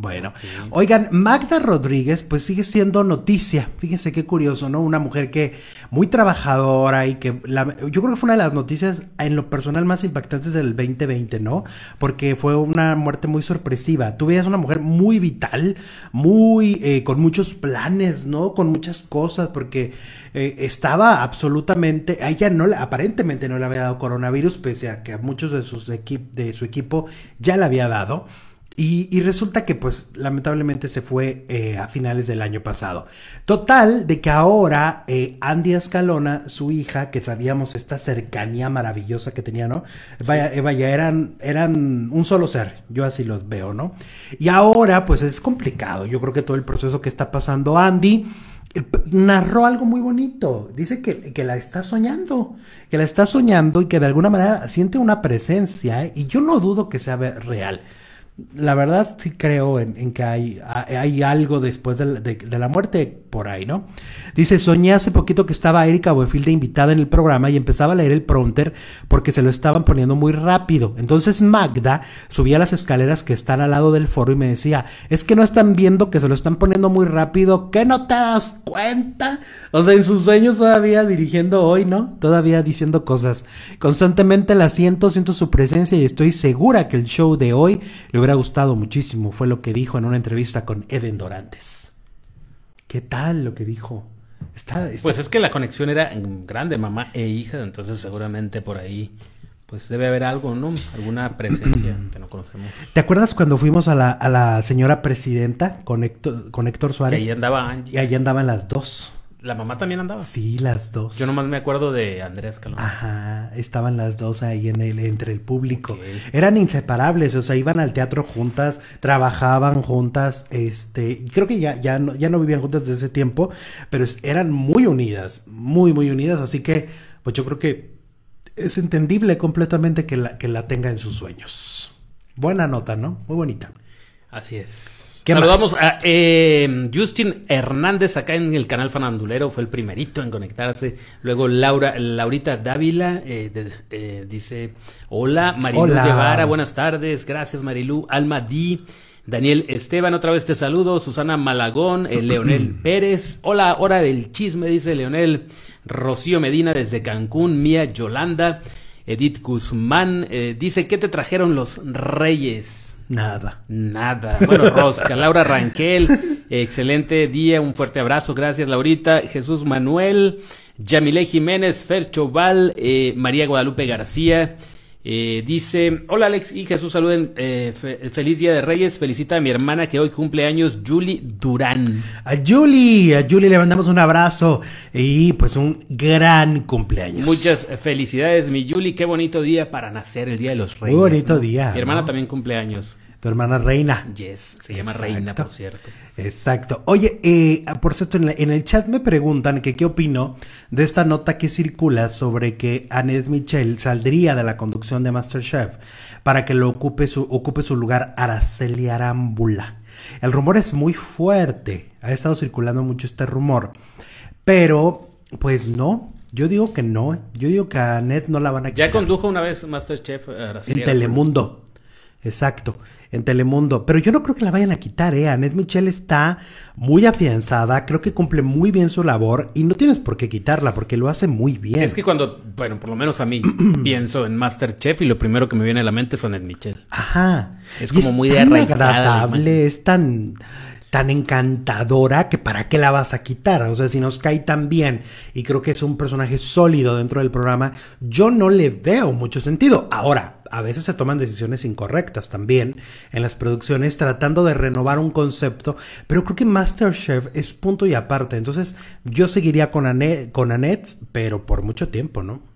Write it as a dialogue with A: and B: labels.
A: Bueno, oigan, Magda Rodríguez pues sigue siendo noticia. Fíjense qué curioso, ¿no? Una mujer que muy trabajadora y que la, yo creo que fue una de las noticias en lo personal más impactantes del 2020, ¿no? Porque fue una muerte muy sorpresiva. Tú veías una mujer muy vital, muy eh, con muchos planes, ¿no? Con muchas cosas, porque eh, estaba absolutamente, a ella no, aparentemente no le había dado coronavirus, pese a que a muchos de sus de su equipo ya le había dado. Y, resulta que pues lamentablemente se fue eh, a finales del año pasado. Total de que ahora eh, Andy Escalona, su hija, que sabíamos esta cercanía maravillosa que tenía, ¿no? Vaya, eh, vaya, eran, eran un solo ser, yo así los veo, ¿no? Y ahora pues es complicado, yo creo que todo el proceso que está pasando Andy narró algo muy bonito. Dice que, que, la está soñando, que la está soñando y que de alguna manera siente una presencia. Y yo no dudo que sea real la verdad sí creo en, que hay, hay, algo después de, la muerte por ahí, ¿no? Dice, soñé hace poquito que estaba Erika Buenfield invitada en el programa y empezaba a leer el prompter porque se lo estaban poniendo muy rápido. Entonces Magda subía las escaleras que están al lado del foro y me decía, es que no están viendo que se lo están poniendo muy rápido, que no te das cuenta. O sea, en sus sueños todavía dirigiendo hoy, ¿no? Todavía diciendo cosas. Constantemente la siento, siento su presencia y estoy segura que el show de hoy le ha gustado muchísimo fue lo que dijo en una entrevista con Eden Dorantes. ¿Qué tal lo que dijo?
B: Está, Pues es que la conexión era grande, mamá e hija, entonces seguramente por ahí pues debe haber algo, ¿no? Alguna presencia que no conocemos.
A: ¿Te acuerdas cuando fuimos a la, señora presidenta con Héctor, Suárez? Y ahí andaban las dos.
B: ¿La mamá también andaba? Sí,
A: las dos. Yo nomás
B: me acuerdo de Andrés Calón. Ajá,
A: estaban las dos ahí en el, entre el público. Eran inseparables, o sea, iban al teatro juntas, trabajaban juntas, este, creo que ya, ya, no, ya no vivían juntas desde ese tiempo, pero eran muy unidas, muy, muy unidas, así que, pues yo creo que es entendible completamente que la, que la tenga en sus sueños. Buena nota, ¿no? Muy bonita. Así es.
B: Saludamos a eh, Justin Hernández acá en el canal Fanandulero, fue el primerito en conectarse. Luego Laura, Laurita Dávila eh, eh, dice, hola Marilu Guevara, buenas tardes, gracias Marilu. Alma Di, Daniel Esteban, otra vez te saludo. Susana Malagón, eh, Leonel Pérez, hola, hora del chisme, dice Leonel. Rocío Medina desde Cancún, Mía Yolanda. Edith Guzmán dice, ¿qué te trajeron los reyes? Nada. Nada. Bueno, Rosca, Laura Ranquel, excelente día, un fuerte abrazo, gracias Laurita, Jesús Manuel, Yamile Jiménez, Fer Choval, eh, María Guadalupe García, eh, dice, hola Alex y Jesús, saluden, eh, feliz Día de Reyes, felicita a mi hermana que hoy cumple años, Julie Durán.
A: A Julie, a Julie le mandamos un abrazo y pues un gran cumpleaños. Muchas
B: eh, felicidades, mi Julie, qué bonito día para nacer, el Día de los Reyes. Muy bonito día. Mi hermana también cumpleaños
A: tu hermana Reina.
B: Yes, se llama Reina, por cierto.
A: Exacto. Oye, eh, por cierto, en, el chat me preguntan que qué opino de esta nota que circula sobre que Anet Michel saldría de la conducción de Masterchef para que lo ocupe su, ocupe su lugar Araceli Arámbula. El rumor es muy fuerte. Ha estado circulando mucho este rumor. Pero, pues no, yo digo que no, eh. yo digo que a no la van a
B: Ya condujo una vez Masterchef. Eh, Araceli en Telemundo,
A: exacto en Telemundo. Pero yo no creo que la vayan a quitar, ¿eh? Annette michelle está muy afianzada, creo que cumple muy bien su labor y no tienes por qué quitarla porque lo hace muy bien. Es
B: que cuando, bueno, por lo menos a mí pienso en Masterchef y lo primero que me viene a la mente es Annette Michel.
A: Ajá.
B: Es como y es muy tan agradable,
A: es tan tan encantadora que para qué la vas a quitar. O sea, si nos cae tan bien y creo que es un personaje sólido dentro del programa, yo no le veo mucho sentido. Ahora, a veces se toman decisiones incorrectas también en las producciones tratando de renovar un concepto, pero creo que MasterChef es punto y aparte. Entonces, yo seguiría con Annette, con pero por mucho tiempo, ¿no?